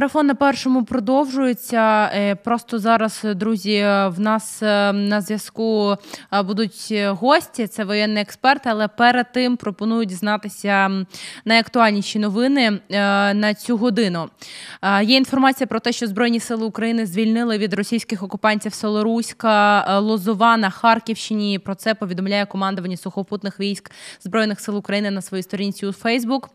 Марафон на першому продовжується. Е, просто зараз, е, друзі, е, в нас на зв'язку будуть гості. Це воєнні експерти, але перед тим пропоную дізнатися найактуальніші новини на цю годину. Є інформація про те, що Збройні сили України звільнили від російських окупантів Солоруська, Лозова на Харківщині. Про це повідомляє командування сухопутних військ збройних сил України на своїй сторінці у Фейсбук.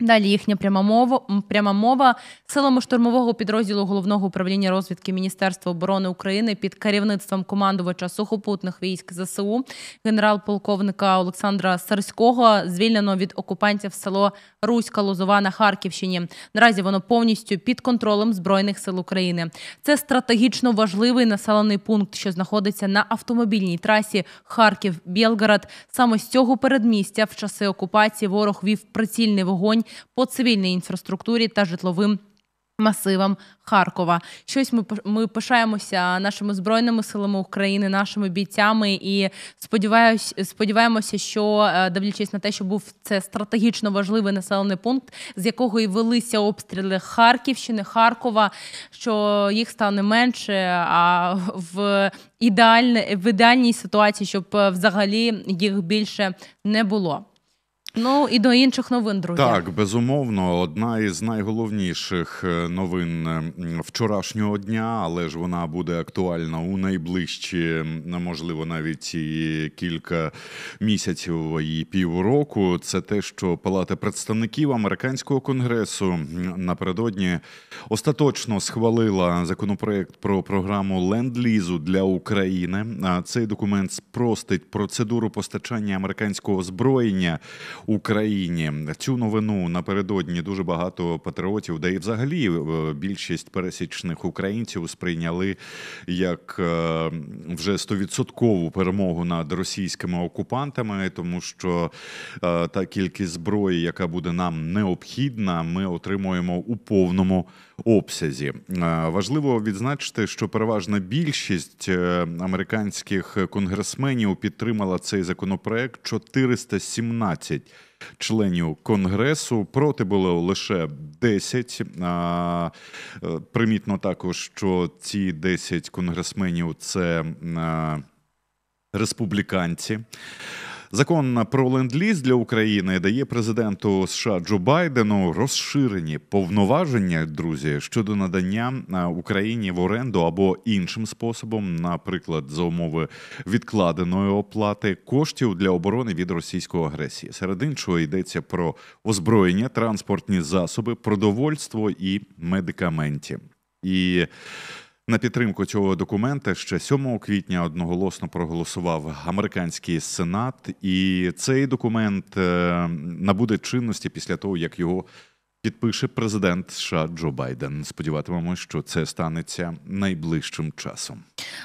Далі їхня пряма мова пряма мова силами штурмового підрозділу головного управління розвідки Міністерства оборони України під керівництвом командувача сухопутних військ ЗСУ генерал-полковника Олександра Сарського звільнено від окупантів село Руська Лозова на Харківщині. Наразі воно повністю під контролем збройних сил України. Це стратегічно важливий населений пункт, що знаходиться на автомобільній трасі Харків-Білгород. Саме з цього передмістя в часи окупації ворог вів прицільний вогонь по цивільній інфраструктурі та житловим. Масивам Харкова щось ми ми пишаємося нашими збройними силами України, нашими бійцями, і сподіваюсь, сподіваємося, що е, дивлячись на те, що був це стратегічно важливий населений пункт, з якого і велися обстріли Харківщини, Харкова, що їх стане менше. А в ідеальне в ідеальній ситуації, щоб е, взагалі їх більше не було. Ну і до інших новин, друзі. Так, безумовно, одна із найголовніших е, новин е, вчорашнього дня, але ж вона буде актуальна у найближчі, можливо, навіть і кілька місяців і півроку. Це те, що Палата представників американського конгресу напередодні остаточно схвалила законопроект про програму ленд-лізу для України. Цей документ спростить процедуру постачання американського зброєння Україні. Цю новину напередодні дуже багато патріотів, де і взагалі е, більшість пересічних українців сприйняли як е, вже стовідсоткову перемогу над російськими окупантами, тому що е, та кількість зброї, яка буде нам необхідна, ми отримуємо у повному обсязі. Важливо відзначити, що переважна більшість американських конгресменів підтримала цей законопроект 417 членів конгресу. Проти було лише 10. А, е, Примітно також, що ці 10 конгресменів це. Е, республіканці Закон про ленд-ліз для України дає президенту США Джо Байдену розширені повноваження, друзі, щодо надання Україні в оренду або іншим способом, наприклад, за умови відкладеної оплати коштів для оборони від російської агресії. Серед іншого йдеться про озброєння, транспортні засоби, продовольство і медикаменті. І на підтримку цього документа ще 7 квітня одноголосно проголосував американський сенат, і цей документ е, набуде чинності після того, як його підпише президент США Джо Байден. Сподіватимемось, що це станеться найближчим часом.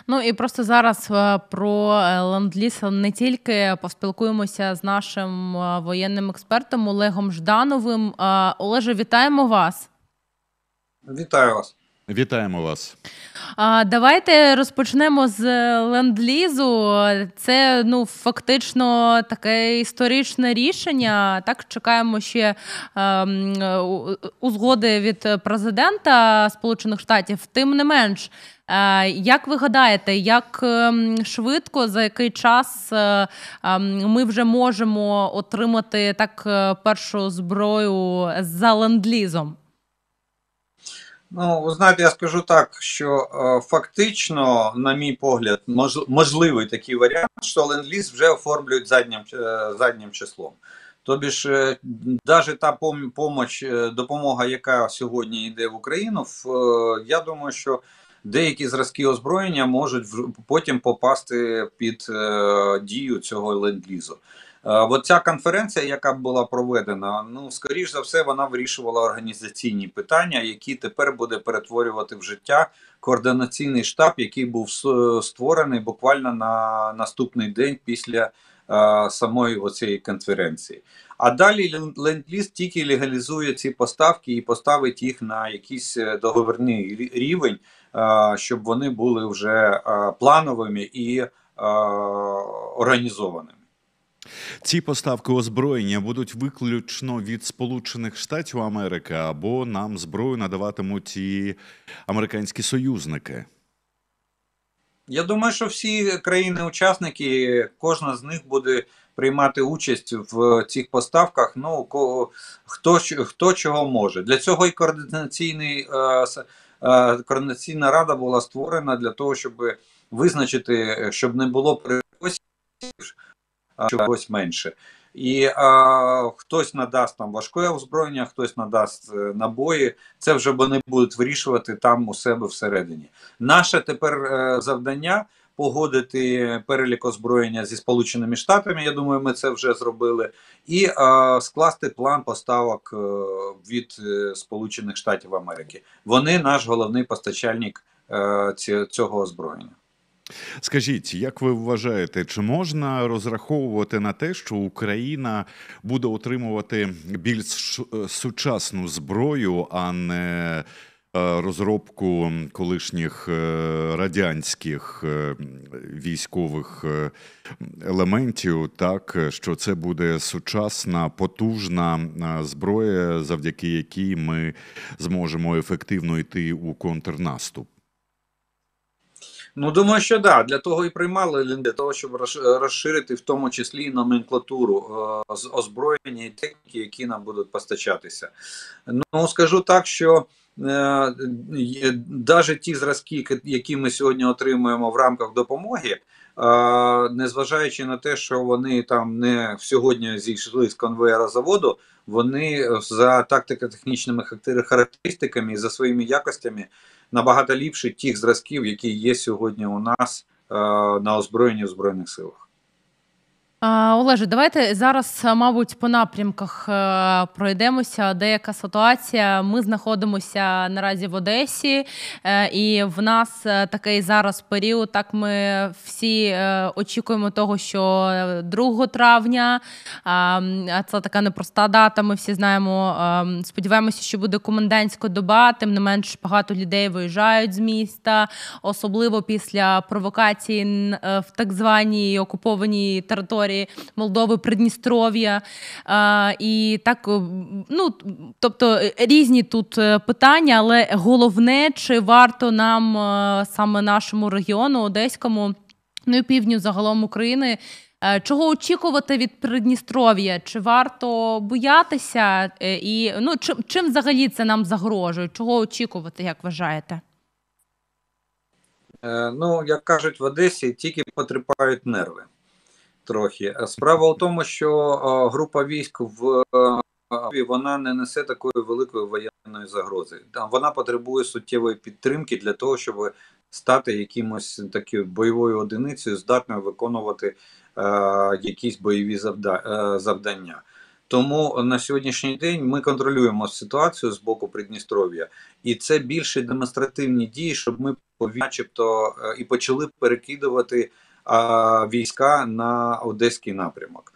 Ну і просто зараз е, про е, ленд-ліз не тільки поспілкуємося з нашим воєнним експертом Олегом Ждановим. Олеже, вітаємо вас. Вітаю вас. Вітаємо вас. А, Давайте розпочнемо з е, лендлізу. Це ну фактично таке історичне рішення. Так чекаємо ще е, ем, узгоди від президента Сполучених Штатів. Тим не менш, е, як ви гадаєте, як ем, швидко за який час е, ем, ми вже можемо отримати так е, першу зброю за лендлізом? лізом Ну, ви знаєте, я скажу так, що е, фактично, на мій погляд, мож, можливий такий варіант, що ленд-ліз вже оформлюють заднім е, заднім числом. Тобі ж, навіть е, та помоч, е, допомога, яка сьогодні йде в Україну, в, е, я думаю, що деякі зразки озброєння можуть в, потім попасти під е, дію цього ленд-лізу. Е, от ця конференція, яка була проведена, ну скоріш за все, вона вирішувала організаційні питання, які тепер буде перетворювати в життя координаційний штаб, який був створений буквально на наступний день після. Е, самої оцієї конференції, а далі ленд-ліз тільки легалізує ці поставки і поставить їх на якийсь е, договірний рівень, щоб вони були вже плановими і організованими. Ці поставки озброєння будуть виключно від Сполучених Штатів Америки або нам зброю надаватимуть і американські союзники. Я думаю, що всі країни-учасники, кожна з них буде приймати участь в цих поставках. Ну кого хто хто чого може для цього і координаційний е, е, координаційна рада була створена для того, щоб визначити, щоб не було перекосів чогось менше. І а, хтось надасть там важке озброєння, хтось надасть е, набої. Це вже вони будуть вирішувати там у себе всередині. Наше тепер е, завдання погодити перелік озброєння зі Сполученими Штатами. Я думаю, ми це вже зробили, і а, скласти план поставок е, від Сполучених Штатів Америки. Вони наш головний постачальник цього озброєння. Скажіть, як ви вважаєте, чи можна розраховувати на те, що Україна буде отримувати більш е, сучасну зброю, а не е, розробку колишніх е, радянських військових елементів, так що це буде сучасна потужна зброя, завдяки якій ми зможемо ефективно йти у контрнаступ? Ну, думаю, що так. Да. Для того і приймали для того, щоб розширити в тому числі і номенклатуру е, з озброєння і техніки, які нам будуть постачатися. Ну, скажу так, що навіть е, ті зразки, які ми сьогодні отримуємо в рамках допомоги, незважаючи на те, що вони там не сьогодні зійшли з конвеєра заводу, вони е, за тактико-технічними характеристиками і за своїми якостями набагато ліпші тих зразків, які є сьогодні у нас е, на озброєнні в збройних силах. Олеже, давайте зараз, мабуть, по напрямках е, пройдемося. Деяка ситуація. Ми знаходимося наразі в Одесі, е, і в нас е, такий зараз період. Так ми всі очікуємо того, що 2 травня це така непроста дата. Ми всі знаємо. Сподіваємося, що буде комендантська доба. Тим не менш багато людей виїжджають з міста, особливо після провокації в так званій окупованій території території Молдови, Придністров'я і так е, ну тобто е, різні тут е, питання, але головне, чи варто нам саме нашому регіону, Одеському, ну і півдню загалом України. Чого очікувати від Придністров'я? Чи варто боятися? І ну чим чим взагалі це нам загрожує? Чого очікувати, як вважаєте? ну як кажуть в Одесі, тільки потріпають нерви трохи. Справа у тому, що е, група військ в е, вона не несе такої великої воєнної загрози. Вона потребує суттєвої підтримки для того, щоб стати якимось такою бойовою одиницею, здатною виконувати е, якісь бойові е, завдання. Тому на сьогоднішній день ми контролюємо ситуацію з боку Придністров'я, і це більше демонстративні дії, щоб ми начебто і почали перекидувати війська на Одеський напрямок,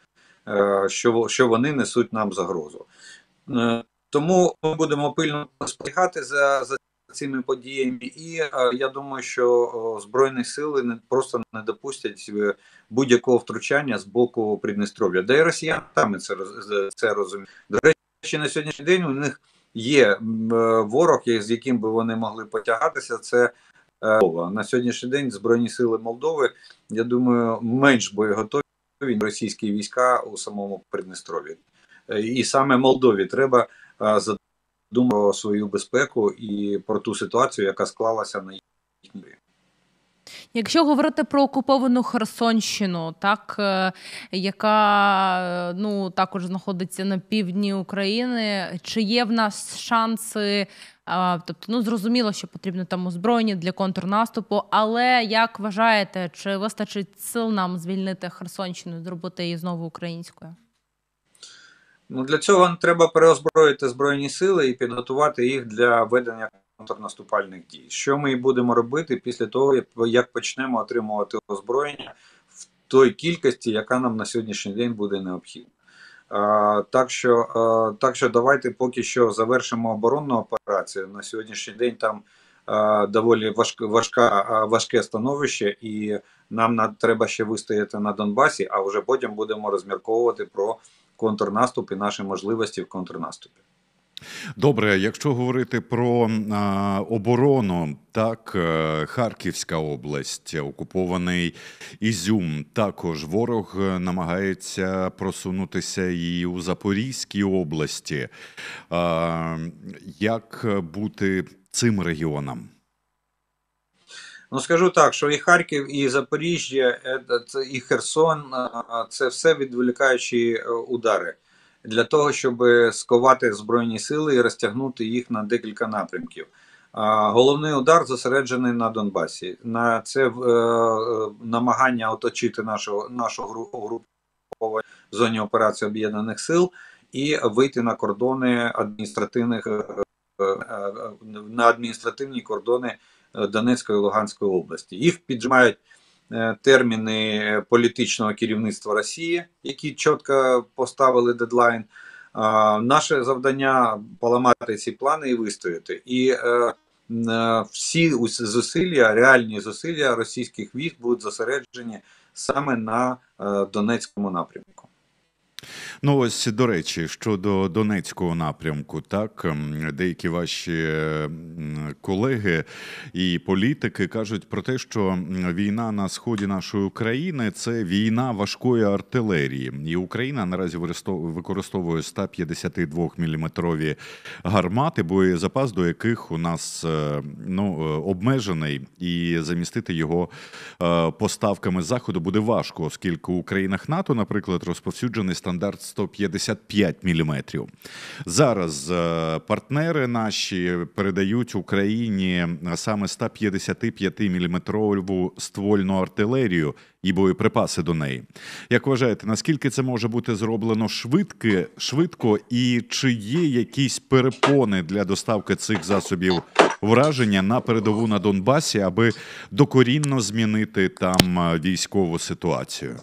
е, що що вони несуть нам загрозу. Е, тому ми будемо пильно спостерігати за за цими подіями, і е, я думаю, що збройні сили не просто не допустять будь-якого втручання з боку Придністров'я. Де і росіян там це це розуміють. До речі, на сьогоднішній день у них. Є ворог, з яким би вони могли потягатися, це на сьогоднішній день збройні сили Молдови. Я думаю, менш боєготові російські війська у самому Приднестрові, е, і саме Молдові треба е, задумати про свою безпеку і про ту ситуацію, яка склалася на їхній. Якщо говорити про окуповану Херсонщину, так е, яка ну також знаходиться на півдні України, чи є в нас шанси Тобто, ну зрозуміло, що потрібно там озброєння для контрнаступу. Але як вважаєте, чи вистачить сил нам звільнити Херсонщину, зробити її знову українською? Ну для цього треба переозброїти збройні сили і підготувати їх для ведення контрнаступальних дій. Що ми і будемо робити після того, як почнемо отримувати озброєння в той кількості, яка нам на сьогоднішній день буде необхідна. Так що так що давайте поки що завершимо оборонну операцію. На сьогоднішній день там доволі важка, важка важке становище, і нам треба ще вистояти на Донбасі, а вже потім будемо розмірковувати про контрнаступ і наші можливості в контрнаступі. Добре, якщо говорити про а, оборону, так е, Харківська область, окупований Ізюм, також ворог е, намагається просунутися і у Запорізькій області. А, Як бути цим регіонам? Ну, скажу так, що і Харків, і Запоріжжя, е, і Херсон це все відволікаючі удари для того, щоб сковати збройні сили і розтягнути їх на декілька напрямків. Головний удар зосереджений на Донбасі. На це е, е намагання оточити нашу нашу групу в зоні операції Об'єднаних Сил і вийти на кордони адміністративних е, е, на адміністративні кордони Донецької і Луганської області. Їх піджимають Е, терміни політичного керівництва Росії, які чітко поставили дедлайн. Е, наше завдання поламати ці плани і вистояти. І е, всі зусилля, реальні зусилля російських військ будуть зосереджені саме на Донецькому напрямку. Ну ось до речі, щодо Донецького напрямку, так ем, деякі ваші е, колеги і політики кажуть про те, що війна на сході нашої України це війна важкої артилерії, і Україна наразі використовує 152 міліметрові гармати, боєзапас до яких у нас е, ну е, обмежений, і замістити його поставками заходу буде важко, оскільки у країнах НАТО, наприклад, розповсюджений стан стандарт 155 мм. Зараз е, партнери наші передають Україні е, саме 155 мм ствольну артилерію і боєприпаси до неї. Як вважаєте, наскільки це може бути зроблено швидко швидко, і чи є якісь перепони для доставки цих засобів враження на передову на Донбасі, аби докорінно змінити там е, військову ситуацію?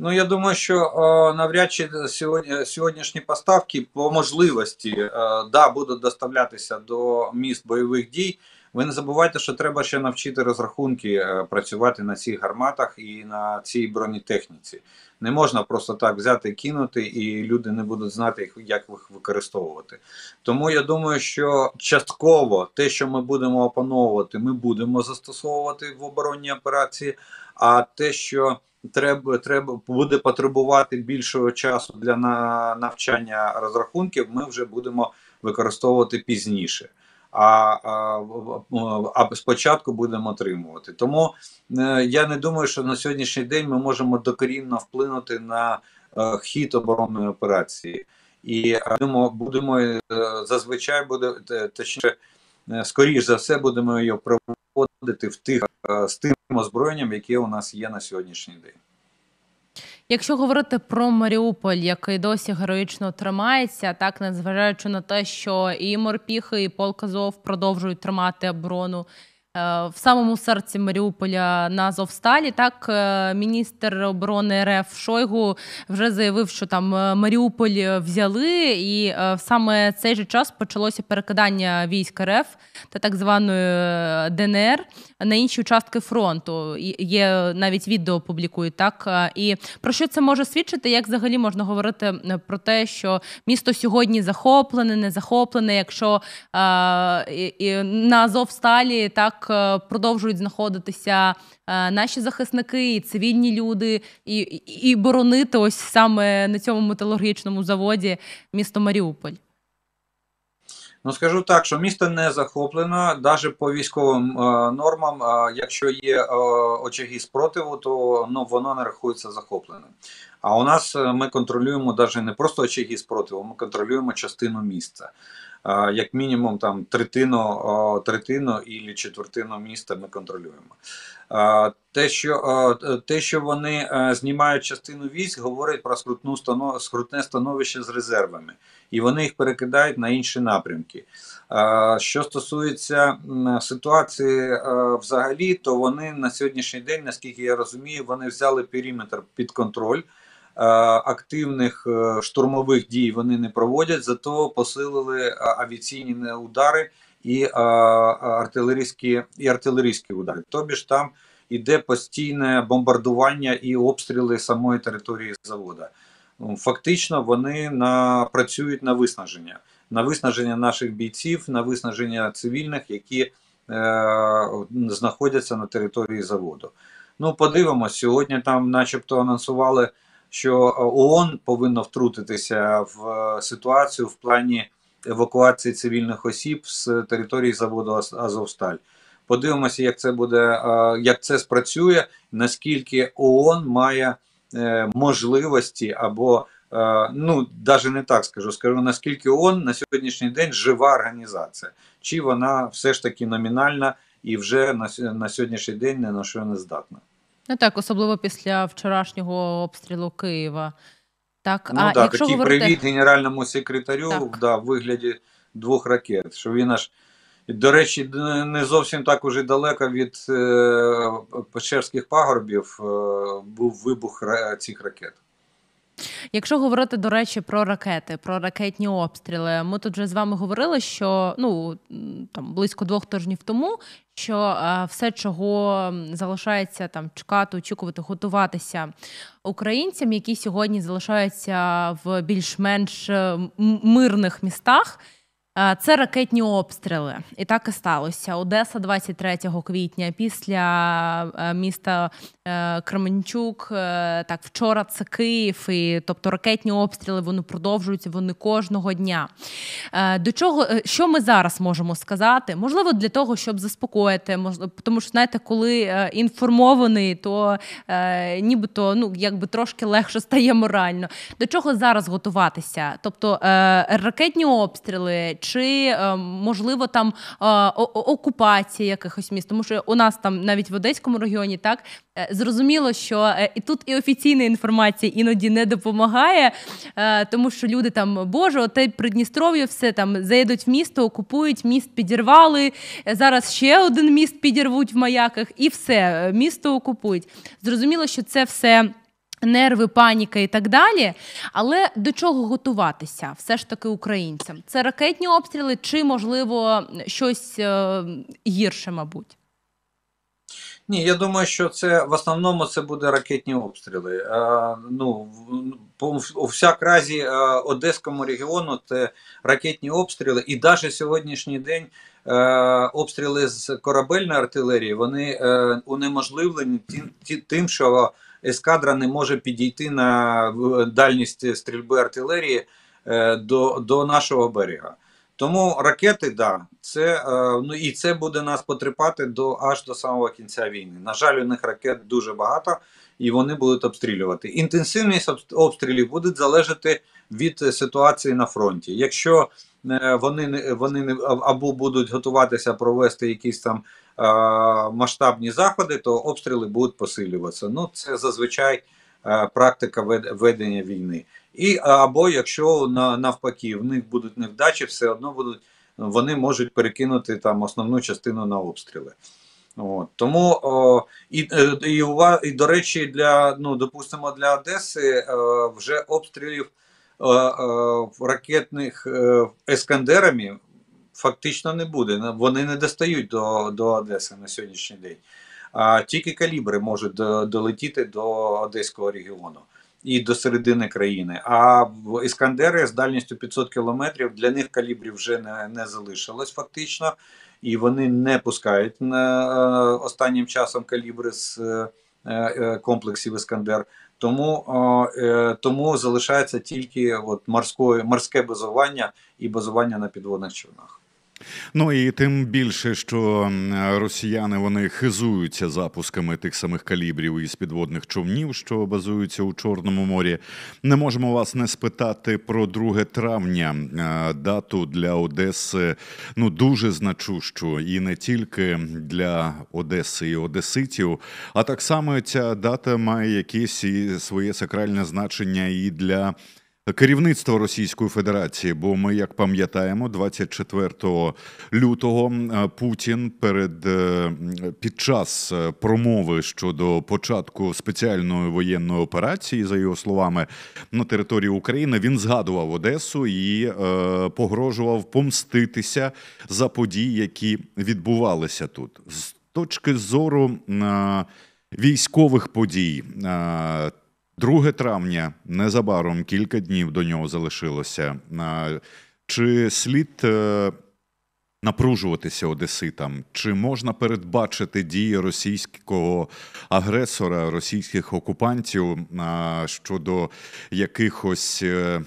Ну, я думаю, що е, навряд чи сьогодні сьогоднішні поставки по можливості е, да, будуть доставлятися до міст бойових дій. Ви не забувайте, що треба ще навчити розрахунки е, працювати на цих гарматах і на цій бронетехніці. Не можна просто так взяти, кинути, і люди не будуть знати, як їх використовувати. Тому я думаю, що частково те, що ми будемо опановувати, ми будемо застосовувати в оборонній операції. А те, що треба треба буде потребувати більшого часу для навчання розрахунків, ми вже будемо використовувати пізніше. А, а а, спочатку будемо отримувати. Тому е, я не думаю, що на сьогоднішній день ми можемо докорінно вплинути на е, хід оборонної операції, і е, будемо будемо е, зазвичай буде е, точніше, е, скоріш за все, будемо його проводити в тих з тим озброєнням, яке у нас є на сьогоднішній день. Якщо говорити про Маріуполь, який досі героїчно тримається, так незважаючи на те, що і морпіхи, і полк Азов продовжують тримати оборону, Е, в самому серці Маріуполя на Азовсталі. Так, е, міністр оборони РФ Шойгу вже заявив, що там е, Маріуполь взяли, і саме цей же час почалося перекидання військ РФ та так званої ДНР на інші участки фронту. Є навіть відео публікують так. І про що це може свідчити? Як взагалі можна говорити про те, що місто сьогодні захоплене, не захоплене, якщо на Азовсталі так. Е, продовжують знаходитися е, наші захисники, і цивільні люди, і, і, боронити ось саме на цьому металургічному заводі місто Маріуполь. Ну, скажу так, що місто не захоплено, навіть по військовим е, нормам, е, якщо є е, очаги спротиву, то ну, воно не рахується захопленим. А у нас е, ми контролюємо навіть не просто очаги спротиву, ми контролюємо частину місця як мінімум там третину третину і четвертину міста ми контролюємо. Те, що те, що вони е, знімають частину військ, говорить про скрутну скрутне становище з резервами, і вони їх перекидають на інші напрямки. Що стосується ситуації, е, взагалі, то вони на сьогоднішній день, наскільки я розумію, вони взяли периметр під контроль. Е, активних е, штурмових дій вони не проводять, зато посилили е, авіаційні удари і артилерійські і артилерійські удари. Тобі ж там іде постійне бомбардування і обстріли самої території завода. Фактично вони на працюють на виснаження, на виснаження наших бійців, на виснаження цивільних, які е, знаходяться на території заводу. Ну, подивимось сьогодні. Там, начебто, анонсували що е, ООН повинно втрутитися в е, ситуацію в плані евакуації цивільних осіб з території заводу Азовсталь. Подивимося, як це буде, е, як це спрацює, наскільки ООН має можливості або ну навіть не так скажу, скажу наскільки ООН на сьогоднішній день жива організація, чи вона все ж таки номінальна і вже на, на сьогоднішній день не на що не здатна. Ну так, особливо після вчорашнього обстрілу Києва. Так, ну, а так, якщо такий говорити... привіт генеральному секретарю так. да, в вигляді двох ракет, що він аж, до речі, не зовсім так уже далеко від е, Печерських пагорбів е, був вибух ра цих ракет. Якщо говорити, до речі, про ракети, про ракетні обстріли, ми тут вже з вами говорили, що ну там близько двох тижнів тому, що а, е, все, чого залишається там чекати, очікувати, готуватися українцям, які сьогодні залишаються в більш-менш мирних містах. Це ракетні обстріли, і так і сталося. Одеса, 23 квітня, після е, міста е, Кременчук. Е, так вчора це Київ, і тобто ракетні обстріли вони продовжуються. Вони кожного дня. До чого що ми зараз можемо сказати? Можливо, для того, щоб заспокоїти, тому що знаєте, коли інформований, то нібито ну якби трошки легше стає морально. До чого зараз готуватися? Тобто ракетні обстріли чи е, можливо там е, окупація якихось міст, тому що у нас там навіть в Одеському регіоні так е, зрозуміло, що і тут і офіційна інформація іноді не допомагає, тому що люди там боже, оте Придністров'я, все там заїдуть в місто, окупують міст, підірвали. Зараз ще один міст підірвуть в маяках, і все місто окупують. Зрозуміло, що це все. Нерви, паніка і так далі. Але до чого готуватися все ж таки українцям? Це ракетні обстріли чи, можливо, щось е, гірше, мабуть? Ні, я думаю, що це в основному це буде ракетні обстріли. А, е, ну, у всяк разі е, Одеському регіону це ракетні обстріли, і навіть сьогоднішній день обстріли з корабельної артилерії вони унеможливлені тим, що ескадра не може підійти на дальність стрільби артилерії е, до до нашого берега. Тому ракети, да, це е, ну і це буде нас потріпати до аж до самого кінця війни. На жаль, у них ракет дуже багато і вони будуть обстрілювати. Інтенсивність обстрілів буде залежати від ситуації на фронті. Якщо е, вони вони або будуть готуватися провести якісь там масштабні заходи, то обстріли будуть посилюватися. Ну це зазвичай е, практика ведення війни. І або якщо навпаки в них будуть невдачі, все одно будуть вони можуть перекинути там основну частину на обстріли. От, Тому о, і е, і, уваг, і, до речі, для ну допустимо для Одеси о, е, вже обстрілів о, о, ракетних о, ескандерами фактично не буде. Вони не достають до до Одеси на сьогоднішній день. А тільки калібри можуть до, долетіти до Одеського регіону і до середини країни. А іскандери з дальністю 500 кілометрів для них калібрів вже не, не залишилось фактично. І вони не пускають на е, останнім часом калібри з е, е, комплексів Іскандер. Тому тому залишається тільки от морської морське базування і базування на підводних човнах. Ну і тим більше, що росіяни вони хизуються запусками тих самих калібрів із підводних човнів, що базуються у Чорному морі. Не можемо вас не спитати про 2 травня е, дату для Одеси. Ну дуже значущу, і не тільки для Одеси і Одеситів, а так само ця дата має якесь і своє сакральне значення і для. Керівництво Російської Федерації. Бо ми, як пам'ятаємо, 24 лютого е, Путін перед е, під час е, промови щодо початку спеціальної воєнної операції, за його словами, на території України він згадував Одесу і погрожував помститися за події, які відбувалися тут з точки зору. Військових подій 2 травня незабаром кілька днів до нього залишилося. Чи слід е, напружуватися одеситам? Чи можна передбачити дії російського агресора, російських окупантів щодо якихось е,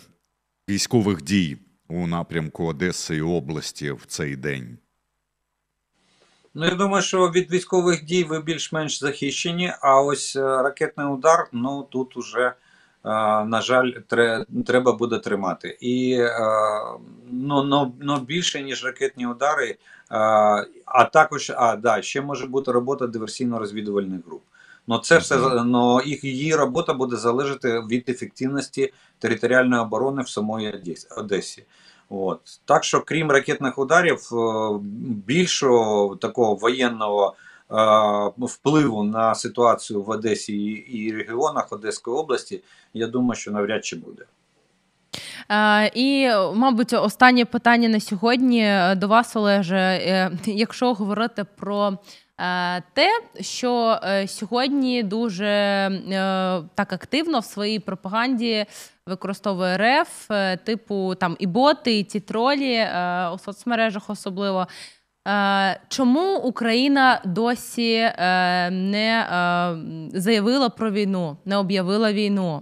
військових дій у напрямку Одеси і області в цей день? Ну, я думаю, що від військових дій ви більш-менш захищені, а ось е, ракетний удар, ну тут уже, е, на жаль, треба буде тримати. І е, ну, ну, ну більше, ніж ракетні удари, а також а да, ще може бути робота диверсійно-розвідувальних груп. Ну це все ну, їх її робота буде залежати від ефективності територіальної оборони в самої Одесі. От так що, крім ракетних ударів, е, більшого такого воєнного е, впливу на ситуацію в Одесі і регіонах Одеської області, я думаю, що навряд чи буде. Е, і, мабуть, останнє питання на сьогодні до вас, Олеже. Якщо говорити про Е, те, що е, сьогодні дуже е, так активно в своїй пропаганді використовує РФ, типу там і боти, і ті тролі у соцмережах, особливо. Чому Україна досі не заявила про війну, не об'явила війну?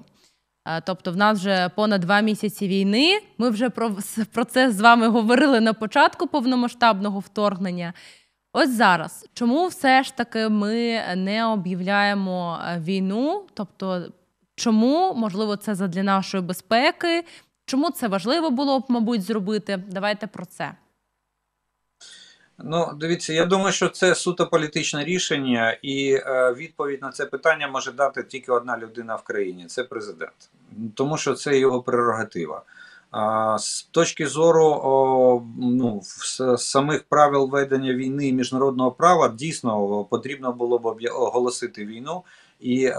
Тобто, в нас вже понад два місяці війни. Ми вже про, про це з вами говорили на початку повномасштабного вторгнення. Ось зараз, чому все ж таки ми не об'являємо е, війну? Тобто, чому можливо це задля нашої безпеки? Чому це важливо було б, мабуть, зробити? Давайте про це. Ну, дивіться, я думаю, що це суто політичне рішення, і е, відповідь на це питання може дати тільки одна людина в країні це президент, тому що це його прерогатива. З точки зору ну, самих правил ведення війни і міжнародного права дійсно потрібно було б оголосити війну і е,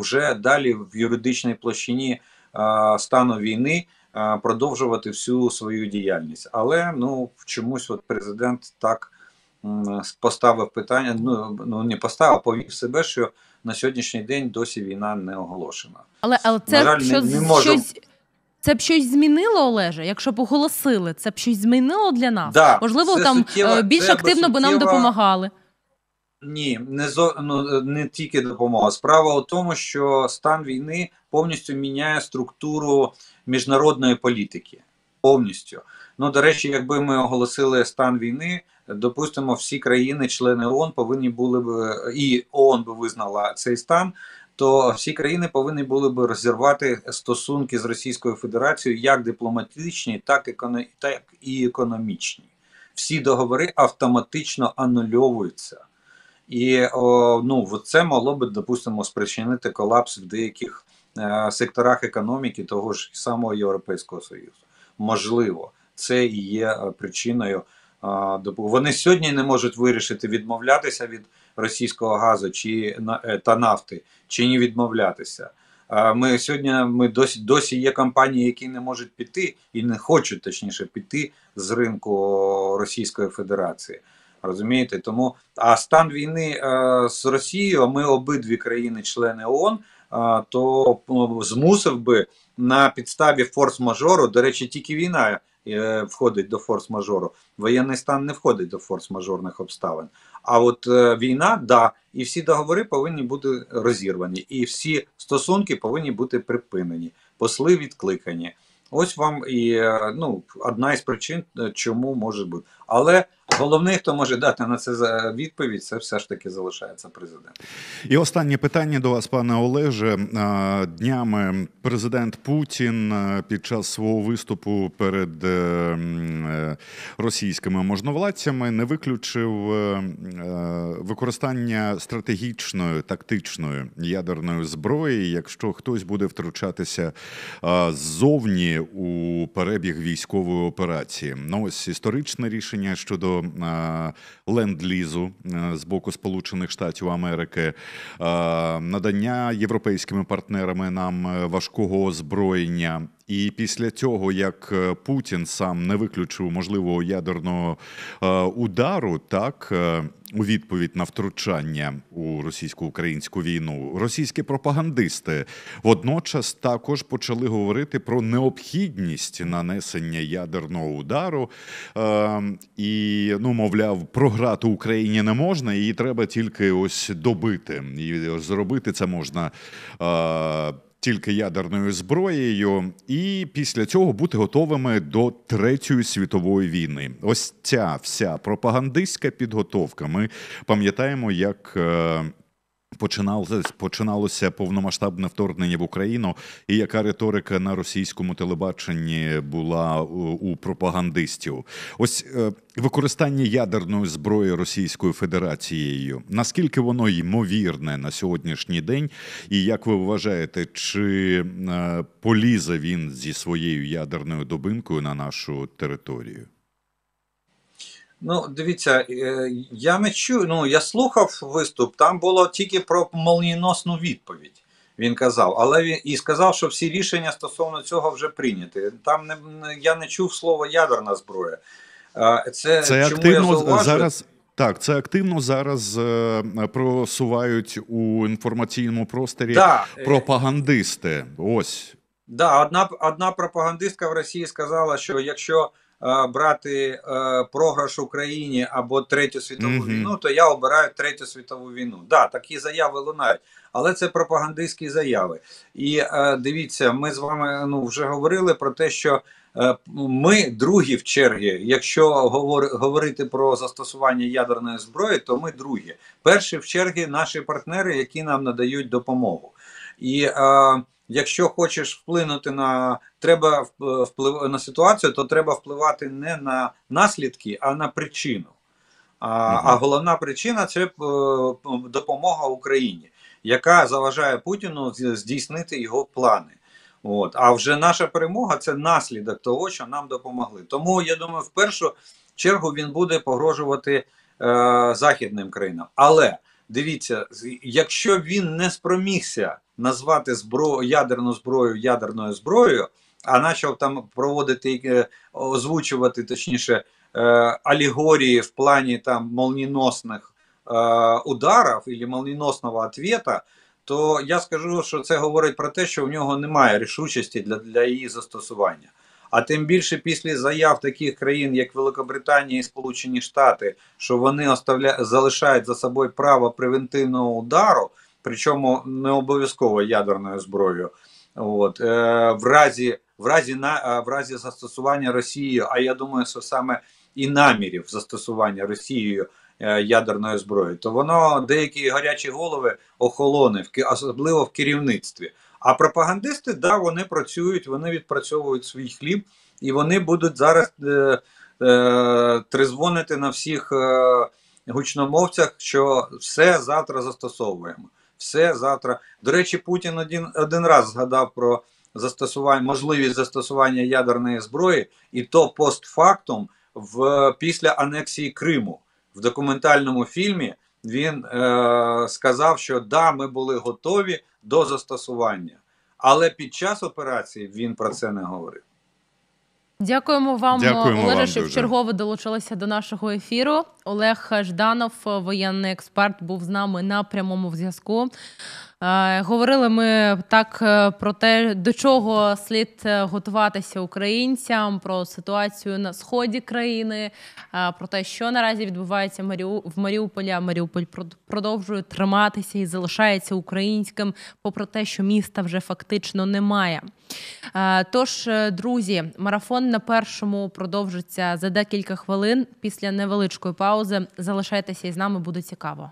вже далі в юридичній площині е, стану війни е, продовжувати всю свою діяльність. Але ну чомусь от президент так поставив питання. Ну ну не поставив, повів себе, що на сьогоднішній день досі війна не оголошена. Але але це жаль, щось, не, не можу... щось це б щось змінило, Олеже, якщо б оголосили, це б щось змінило для нас. Да, Можливо, там е, суттєва, більш активно би нам допомагали. Ні, не зо, ну, е, не тільки допомога. Справа у тому, що стан війни повністю міняє структуру міжнародної політики. Повністю. Ну, до речі, якби ми оголосили стан війни, допустимо, всі країни-члени ООН повинні були б і ООН би визнала цей стан то всі країни повинні були би розірвати стосунки з Російською Федерацією як дипломатичні, так і економічні. Всі договори автоматично анульовуються. І о, ну, це могло би, допустимо, спричинити колапс в деяких е, секторах економіки того ж самого Європейського Союзу. Можливо, це і є е, причиною. Е, вони сьогодні не можуть вирішити відмовлятися від російського газу чи е, та нафти, чи не відмовлятися. Ми сьогодні ми досі досі є компанії, які не можуть піти і не хочуть точніше піти з ринку Російської Федерації. Розумієте, тому а стан війни е, з Росією ми обидві країни-члени ООН то ну, змусив би на підставі форс-мажору, до речі, тільки війна е, входить до форс-мажору. Воєнний стан не входить до форс-мажорних обставин. А от е, війна, да, і всі договори повинні бути розірвані, і всі стосунки повинні бути припинені, посли відкликані. Ось вам і е, ну одна із причин, чому може бути. Але головний, хто може дати на це відповідь, це все ж таки залишається президент. І останнє питання до вас, пане Олеже. Днями президент Путін під час свого виступу перед е, е, російськими можновладцями не виключив е, використання стратегічної тактичної ядерної зброї, якщо хтось буде втручатися ззовні у перебіг військової операції. Ну ось історичне рішення рішення щодо ленд-лізу е, з боку Сполучених Штатів Америки, е, надання європейськими партнерами нам е, важкого озброєння і після цього, як е, Путін сам не виключив можливого ядерного е, удару, так е, у відповідь на втручання у російсько-українську війну, російські пропагандисти водночас також почали говорити про необхідність нанесення ядерного удару. І ну, мовляв, програти Україні не можна, її треба тільки ось добити. І зробити це можна тільки ядерною зброєю, і після цього бути готовими до третьої світової війни. Ось ця вся пропагандистська підготовка. Ми пам'ятаємо, як е, починалося, починалося повномасштабне вторгнення в Україну, і яка риторика на російському телебаченні була у пропагандистів? Ось е, використання ядерної зброї Російською Федерацією. Наскільки воно ймовірне на сьогоднішній день? І як ви вважаєте, чи е, полізе він зі своєю ядерною добинкою на нашу територію? Ну, дивіться, е, я не чую. Ну, я слухав виступ, там було тільки про молнієносну відповідь. Він казав, але він і сказав, що всі рішення стосовно цього вже прийняті. Там не я не чув слово ядерна зброя. Це, це чому активно я зараз. Так, це активно зараз е, просувають у інформаційному просторі да. Е, пропагандисти. Ось да, одна одна пропагандистка в Росії сказала, що якщо Е, брати е, програш Україні або третю світову mm війну, то я обираю третю світову війну. Да, такі заяви лунають, але це пропагандистські заяви. І е, дивіться, ми з вами ну вже говорили про те, що. Ми другі в черги. Якщо говорити про застосування ядерної зброї, то ми другі. Перші в черги наші партнери, які нам надають допомогу. І е, якщо хочеш вплинути на треба е, вплив на ситуацію, то треба впливати не на наслідки, а на причину. А, mm а головна причина це е, допомога Україні, яка заважає Путіну здійснити його плани. От, а вже наша перемога це наслідок того, що нам допомогли. Тому я думаю, в першу чергу він буде погрожувати е, західним країнам. Але Дивіться, якщо він не спромігся назвати зброю ядерну зброю ядерною зброєю, а почав там проводити е, озвучувати, точніше, е, алегорії в плані там молніносних е, ударів і молніносного ответа, то я скажу, що це говорить про те, що в нього немає рішучості для, для її застосування. А тим більше після заяв таких країн, як Великобританія і Сполучені Штати, що вони оставля... залишають за собою право превентивного удару, причому не обов'язково ядерною зброєю, от е, в разі в разі на е, в разі застосування Росією, а я думаю, що саме і намірів застосування Росією е, ядерної зброї, то воно деякі гарячі голови охолонив особливо в керівництві. А пропагандисти, да, вони працюють, вони відпрацьовують свій хліб, і вони будуть зараз е, е, тризвонити на всіх е, гучномовцях, що все завтра застосовуємо. Все завтра. До речі, Путін один один раз згадав про застосування можливість застосування ядерної зброї, і то постфактум в після анексії Криму в документальному фільмі він е, сказав, що да, ми були готові до застосування, але під час операції він про це не говорив. Дякуємо вам, е, Дякуємо Олеже, вам що дуже. долучилися до нашого ефіру. Олег Жданов, е, воєнний експерт, був з нами на прямому зв'язку. Е, говорили ми так е, про те, до чого слід е, готуватися українцям, про ситуацію на сході країни, про те, що наразі відбувається в Маріуполі. А Маріуполь продовжує триматися і залишається українським, попри те, що міста вже фактично немає. Тож, друзі, марафон на першому продовжиться за декілька хвилин після невеличкої паузи. Залишайтеся із нами буде цікаво.